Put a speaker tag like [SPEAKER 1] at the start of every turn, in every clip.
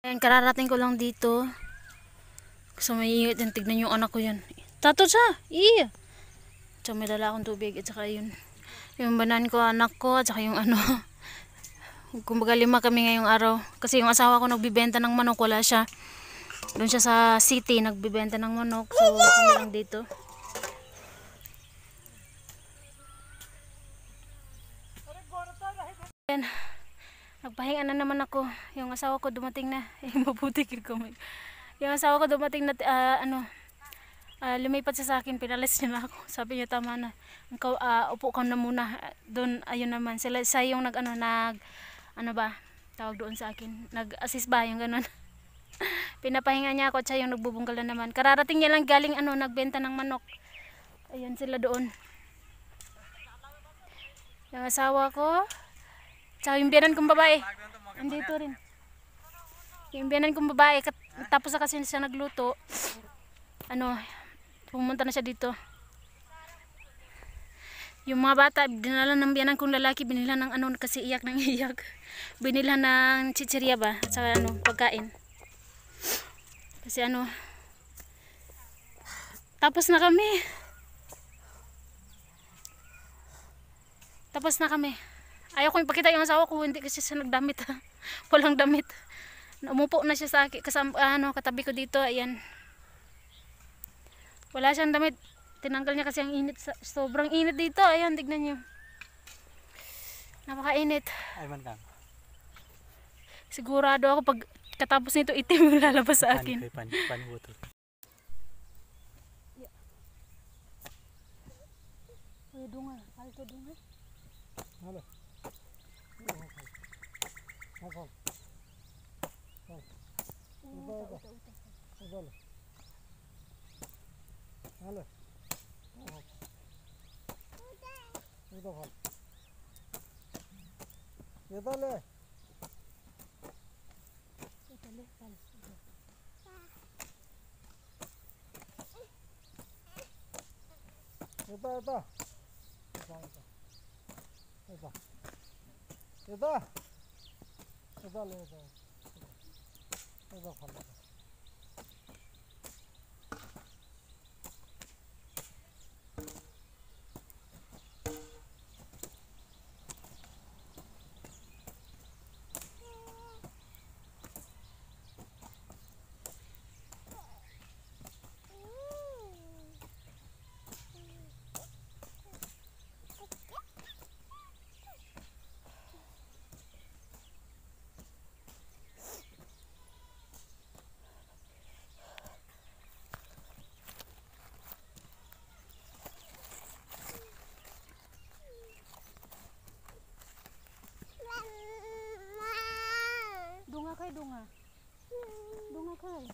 [SPEAKER 1] Ayan, kararating ko lang dito. Kasi may ingat yan. Tignan yung anak ko yan. Tato siya! Iya! Tsaka may dala akong tubig. At saka yun. Yung banan ko, anak ko. At saka yung ano. Kumbaga lima kami ngayong araw. Kasi yung asawa ko nagbibenta ng manok. Wala siya. Doon siya sa city. Nagbibenta ng manok. So, kami ano lang dito. Ayan nagpahinga na naman ako yung asawa ko dumating na eh, mabuti ko yung asawa ko dumating na uh, ano uh, lumipat siya sa akin pinalis niya na ako sabi niya tama na ikaw uh, upo ka na muna doon ayun naman sila sa yung nag ano nag ano ba tawag doon sa akin nag-assist ba yung ganun pinapahinga niya ako at siya yung nagbubunggalan naman kararating niya lang galing ano nagbenta ng manok Ayun sila doon yung asawa ko Tsaka yung biyanan kong babae. Andito rin. Yung biyanan kong babae, tapos na kasi siya nagluto, ano, pumunta na siya dito. Yung mga bata, dinala ng biyanan kong lalaki, binila ng ano, kasi iyak ng iyak. Binila ng chichirya ba, at saka ano, pagkain. Kasi ano, tapos na kami. Tapos na kami ayaw ko pakita yung asawa ko hindi kasi siya nagdamit ha. walang damit umupo na siya sa akin kasama, ano, katabi ko dito ayan wala siyang damit tinanggal niya kasi ang init sobrang init dito ayan tignan niyo napakainit ay man kang sigurado ako pag katapos nito itim yung lalabas sa akin pan, pan, pan, Dungal, alto dungal. Halo. 하산
[SPEAKER 2] 우다 우다 우다
[SPEAKER 1] 할래 우다 할 얘달래 얘달래 달래 얘다 얘다 얘다 얘다 إذا إذا إذا إذا خلصت dunga. Dunga kay.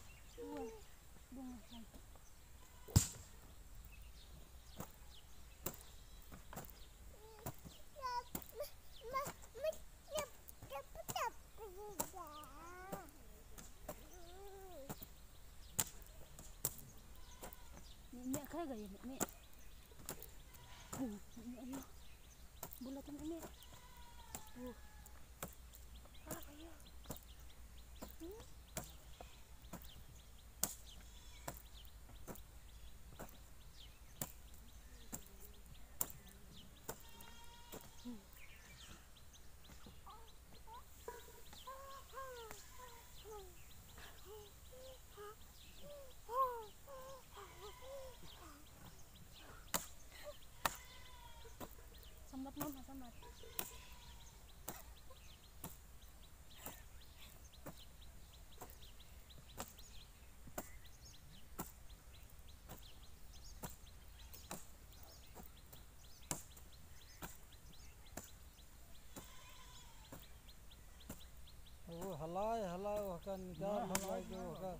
[SPEAKER 1] निदान भलाई के होगा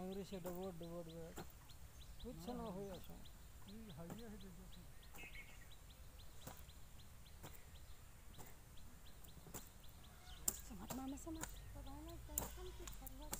[SPEAKER 1] अंग्रेज से डबोट डबोट गए कुछ ना हो ऐसा समाज मामा समाज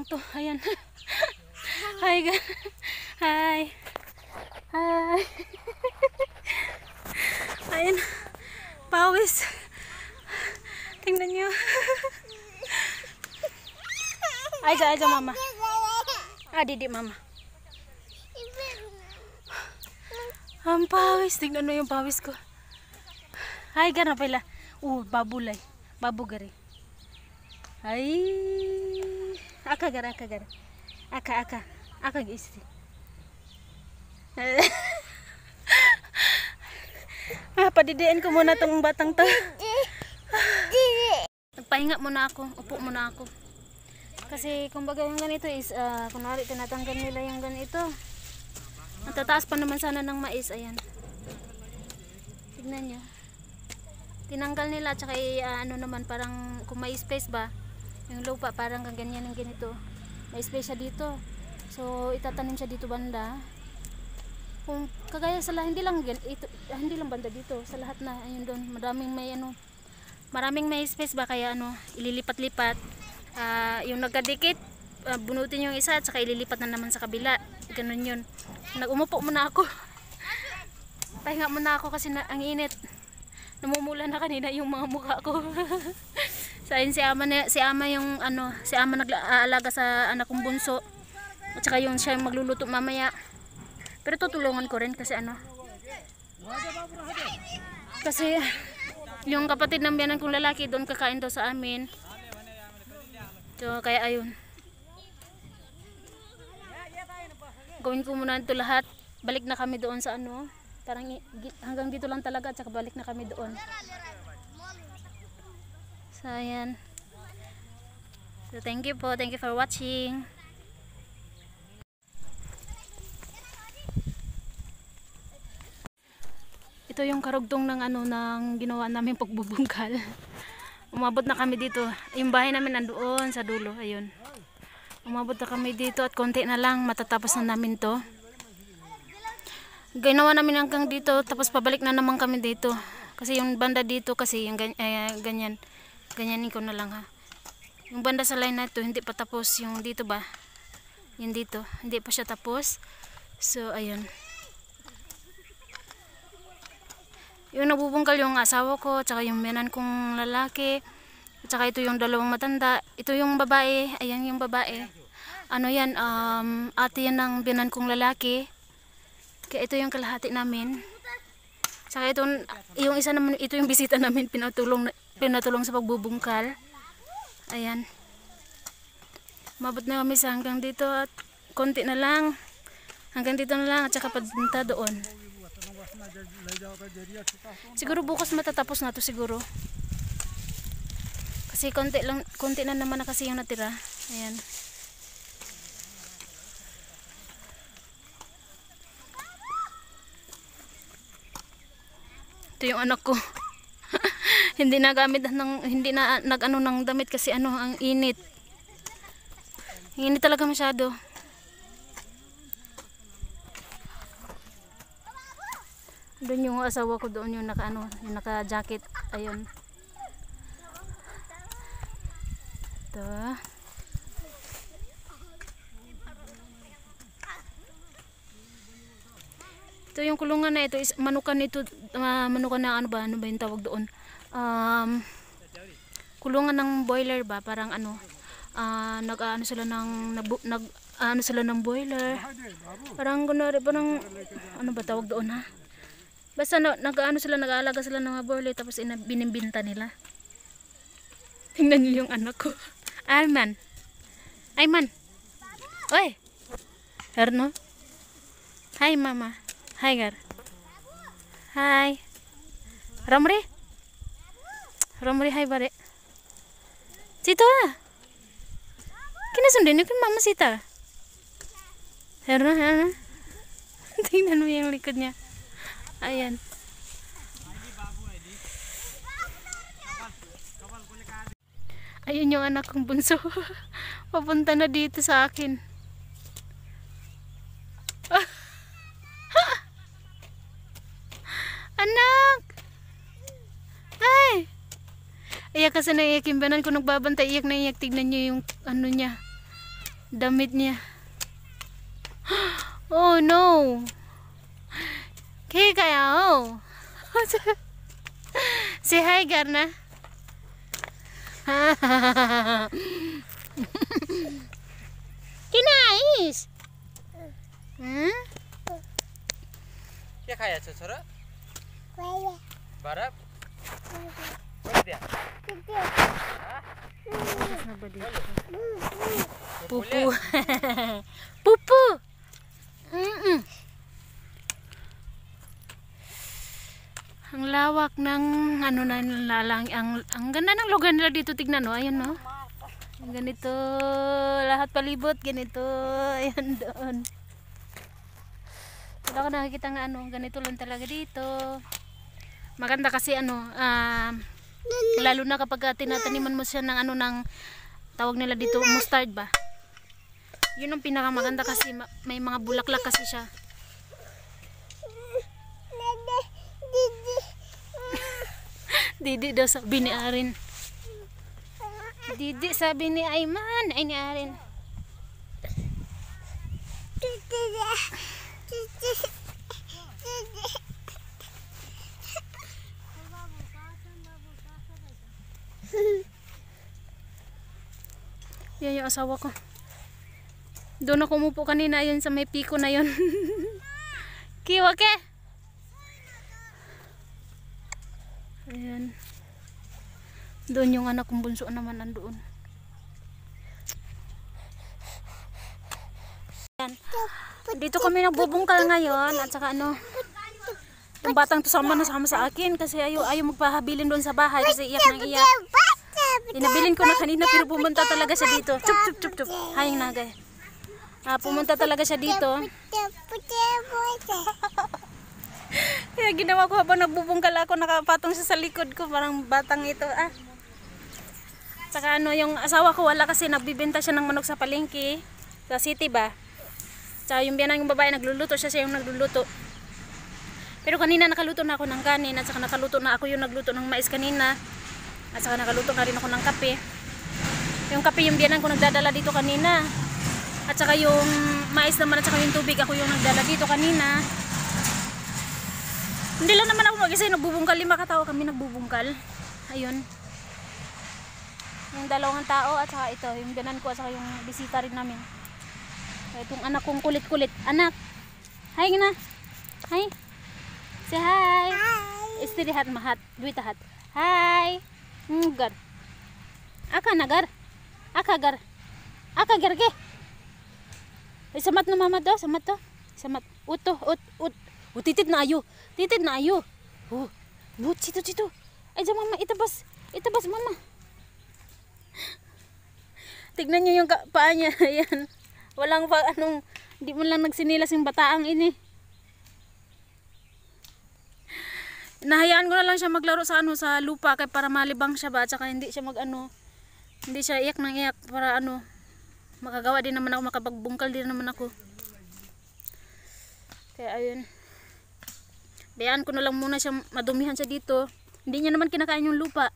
[SPEAKER 1] lang to. Ayan. Hi guys. Hi. Hi. Ayan. Pawis. Tingnan nyo. Aja, aja mama. Ah, didi mama. Ang pawis. Tingnan mo yung pawis ko. Ay, gano'n pala. Oh, babulay. Babugari. Ay aka gara aka gara aka aka aka geyste ah, padidiin ko muna tong batang to nagpahinga muna ako upo muna ako kasi kumbaga yung ganito is uh, kunwari tinatanggal nila yung ganito ang tataas pa naman sana ng mais ayan tignan nyo tinanggal nila tsaka uh, ano naman parang kung may space ba yung lupa parang ganyan ng ganito may space siya dito so itatanim siya dito banda kung kagaya sa lahat hindi lang ito, ah, hindi lang banda dito sa lahat na ayun doon maraming may ano maraming may space ba kaya ano ililipat-lipat uh, yung nagkadikit uh, bunutin yung isa at saka ililipat na naman sa kabila ganun yun nagumupo muna ako pahinga muna ako kasi na, ang init namumula na kanina yung mga mukha ko So ayun si ama na, si ama yung ano, si ama nag-aalaga sa anak kong bunso. At saka yung siya yung magluluto mamaya. Pero tutulungan ko rin kasi ano. Kasi yung kapatid ng biyanan kong lalaki doon kakain daw sa amin. So kaya ayun. Gawin ko muna ito lahat. Balik na kami doon sa ano. Parang hanggang dito lang talaga at saka balik na kami doon. So, ayan. So, thank you po. Thank you for watching. Ito yung karugtong ng ano ng ginawa namin pagbubungkal. Umabot na kami dito. Yung bahay namin nandoon sa dulo. Ayun. Umabot na kami dito at konti na lang matatapos na namin to. Ginawa namin hanggang dito tapos pabalik na naman kami dito. Kasi yung banda dito kasi yung ganyan. Eh, ganyan ganyanin ko na lang ha yung banda sa line na to hindi pa tapos yung dito ba yung dito hindi pa siya tapos so ayun yung nabubungkal yung asawa ko tsaka yung menan kong lalaki tsaka ito yung dalawang matanda ito yung babae ayan yung babae ano yan um, ate yan ng binan kong lalaki kaya ito yung kalahati namin tsaka ito yung isa naman ito yung bisita namin pinatulong na, pinatulong sa pagbubungkal ayan mabot na kami sa hanggang dito at konti na lang hanggang dito na lang at saka pagbunta doon siguro bukas matatapos na to siguro kasi konti, lang, konti na naman na kasi yung natira ayan ito yung anak ko hindi na nagamit ng hindi na nagano ng damit kasi ano ang init. Init talaga masyado. Doon yung asawa ko doon yung naka ano, yung naka jacket. Ayun. Ito. Ito yung kulungan na ito is manukan ito uh, manukan na ano ba ano ba yung tawag doon? um, kulungan ng boiler ba parang ano uh, ah, nag ano sila ng nag, nag ano sila ng boiler parang kunwari parang ano ba tawag doon ha basta no, nag ano sila nag-aalaga sila ng mga boiler tapos ina, binimbinta nila tingnan niyo yung anak ko Arman Ayman oy Erno hi mama hi gar hi Ramri Romri hai bare. Sita, Kini sendene kan mama Sita. Herna herna. Tingnan yang yung likod Ayan. Ayun yung anak kong bunso. Papunta na dito sa akin. anak! Kaya kasi naiikimbanan ko nagbabantay, iyak na iyak. Tignan niyo yung ano niya, damit niya. Oh no! Kaya kaya oh! si hi Garna. Kinais! Hmm? क्या खाया छ छोरा बरफ na ba Pupu. Pupu! Ang lawak ng ano na lalang ang ang ganda ng lugar nila dito tignan no ayun no. Ganito lahat palibot ganito ayun doon. Wala ko nakikita ng ano ganito lang talaga dito. Maganda kasi ano um uh, Lalo na kapag ah, tinataniman mo siya ng ano ng tawag nila dito mustard ba? Yun ang pinakamaganda kasi may mga bulaklak kasi siya. Didi daw sabi ni Arin. Didi sabi ni Ayman. Ay ni Arin. Didi. Didi. yan yung asawa ko doon ako umupo kanina yun sa may piko na yun kiwa ke ayan doon yung anak kong bunso naman nandoon yan dito kami nagbubungkal ngayon at saka ano yung batang to sama na sama sa akin kasi ayaw, ayaw magpahabilin doon sa bahay kasi iyak nang iyak. Inabilin ko na kanina pero pumunta talaga siya dito. Chup, chup, chup, chup. Hayang nagay. Ah, pumunta talaga siya dito. Kaya ginawa ko habang nagbubungkal ako, nakapatong siya sa likod ko. Parang batang ito, ah. Saka ano, yung asawa ko wala kasi nagbibenta siya ng manok sa palengke. Sa city ba? Tsaka yung biyanan yung babae, nagluluto siya, siya yung nagluluto. Pero kanina nakaluto na ako ng kanin at saka nakaluto na ako yung nagluto ng mais kanina. At saka nakaluto na rin ako ng kape. Yung kape yung biyanan ko nagdadala dito kanina. At saka yung mais naman at saka yung tubig ako yung nagdala dito kanina. Hindi lang naman ako mag-isa eh, nagbubungkal. Lima katao kami nagbubungkal. Ayun. Yung dalawang tao at saka ito. Yung ganan ko at saka yung bisita rin namin. Itong anak kong kulit-kulit. Anak! Hi na! Hi! Say hi. Hi. Istiri hat mahat, duita hat. Hi. Mugar. Mm, Aka nagar. Aka gar. Aka gar ge. Samat no mama do, samat to. Samat. Uto, ut, ut. Utitit na ayo. Titit na ayo. Oh. But, sito, sito. Ay, dyan mama, itabas. Itabas mama. Tignan niyo yung paa niya. Ayan. Walang pa, anong, hindi mo lang nagsinilas yung bataang ini. nahayaan ko na lang siya maglaro sa ano sa lupa kay para malibang siya ba at saka hindi siya magano hindi siya iyak nang iyak para ano makagawa din naman ako makapagbungkal din naman ako kaya ayun bayan ko na lang muna siya madumihan siya dito hindi niya naman kinakain yung lupa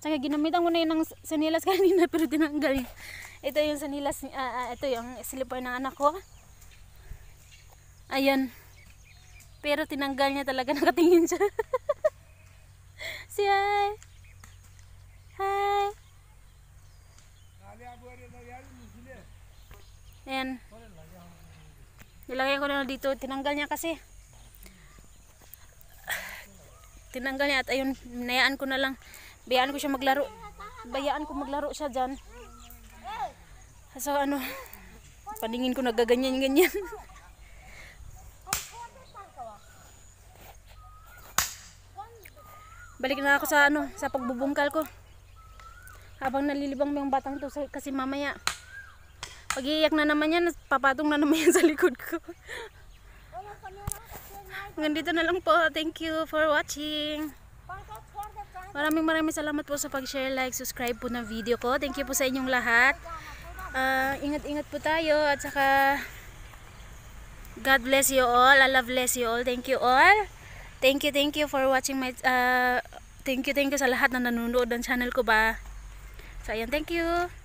[SPEAKER 1] saka ginamitan ko na yun ng sanilas kanina pero tinanggal yun ito yung sanilas uh, ah, uh, ah, ito yung slipper ng anak ko ayan pero tinanggal niya talaga nakatingin siya. si Hi. Hi. Ayan. Nilagay ko na dito. Tinanggal niya kasi. Tinanggal niya at ayun, nayaan ko na lang. Bayaan ko siya maglaro. Bayaan ko maglaro siya dyan. So ano, paningin ko nagaganyan-ganyan. balik na ako sa ano sa pagbubungkal ko habang nalilibang yung batang to kasi mamaya pag iiyak na naman yan papatong na naman yan sa likod ko hanggang dito na lang po thank you for watching maraming maraming salamat po sa pag share like subscribe po ng video ko thank you po sa inyong lahat uh, ah, ingat ingat po tayo at saka God bless you all I love bless you all thank you all Thank you, thank you for watching my, uh, thank you, thank you sa lahat na nanonood ng channel ko ba. So, ayan, thank you.